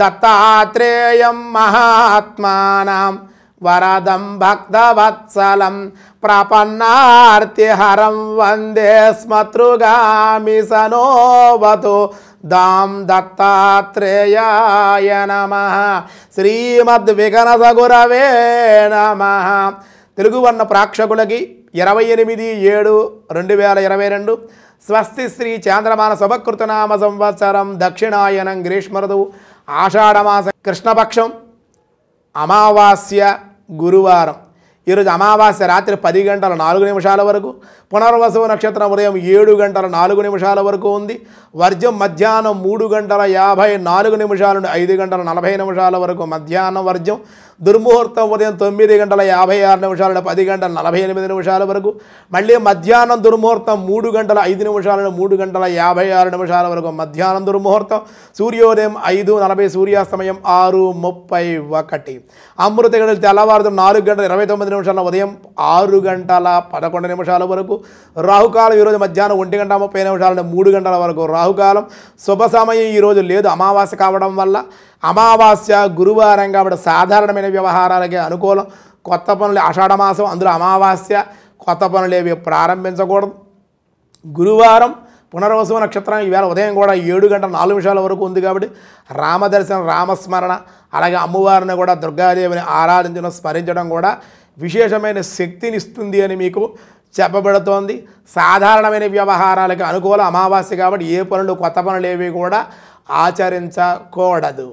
దత్తాత్రేయం మహాత్మానం వరదం భక్తవత్సలం ప్రపన్నార్తిహరం వందే స్మతృగామి సనోవతు దాం దత్తాత్రేయాయ నమ శ్రీమద్విఘనసగురవే నమ తెలుగు వర్ణ ప్రాక్షకులకి ఇరవై ఎనిమిది ఏడు రెండు వేల ఇరవై రెండు స్వస్తి శ్రీ చాంద్రమాన శుభకృతనామ సంవత్సరం దక్షిణాయనం గ్రీష్మరదు ఆషాఢమాసం కృష్ణపక్షం అమావాస్య గురువారం ఈరోజు అమావాస్య రాత్రి పది గంటల నాలుగు నిమిషాల వరకు పునర్వసవ నక్షత్రం ఉదయం ఏడు గంటల నాలుగు నిమిషాల వరకు ఉంది వర్జం మధ్యాహ్నం మూడు గంటల యాభై నాలుగు నిమిషాల నుండి ఐదు గంటల నలభై నిమిషాల వరకు మధ్యాహ్నం వర్జం దుర్ముహూర్తం ఉదయం తొమ్మిది గంటల యాభై ఆరు నిమిషాల పది గంటల నలభై ఎనిమిది నిమిషాల వరకు మళ్ళీ మధ్యాహ్నం దుర్ముహూర్తం మూడు గంటల ఐదు నిమిషాల మూడు గంటల యాభై ఆరు నిమిషాల వరకు మధ్యాహ్నం దుర్ముహూర్తం సూర్యోదయం ఐదు నలభై సూర్యాస్తమయం ఆరు ముప్పై ఒకటి అమృత గంటలు తెల్లవారు నాలుగు గంటల ఇరవై తొమ్మిది నిమిషాల ఉదయం ఆరు గంటల పదకొండు నిమిషాల వరకు రాహుకాలం ఈరోజు మధ్యాహ్నం ఒంటి గంట ముప్పై నిమిషాల మూడు గంటల వరకు రాహుకాలం శుభ సమయం ఈరోజు లేదు అమావాస్య కావడం వల్ల అమావాస్య గురువారం కాబట్టి సాధారణమైన వ్యవహారాలకే అనుకూలం కొత్త పనులు ఆషాఢమాసం అందులో అమావాస్య కొత్త పనులు ఏవి ప్రారంభించకూడదు గురువారం పునర్వసు నక్షత్రం ఈవేళ ఉదయం కూడా ఏడు గంటల నాలుగు నిమిషాల వరకు ఉంది కాబట్టి రామదర్శనం రామస్మరణ అలాగే అమ్మవారిని కూడా దుర్గాదేవిని ఆరాధించడం స్మరించడం కూడా విశేషమైన శక్తిని ఇస్తుంది అని మీకు చెప్పబడుతోంది సాధారణమైన వ్యవహారాలకు అనుకూల అమావాస్య కాబట్టి ఏ పనులు కొత్త పనులు ఏవి కూడా ఆచరించకూడదు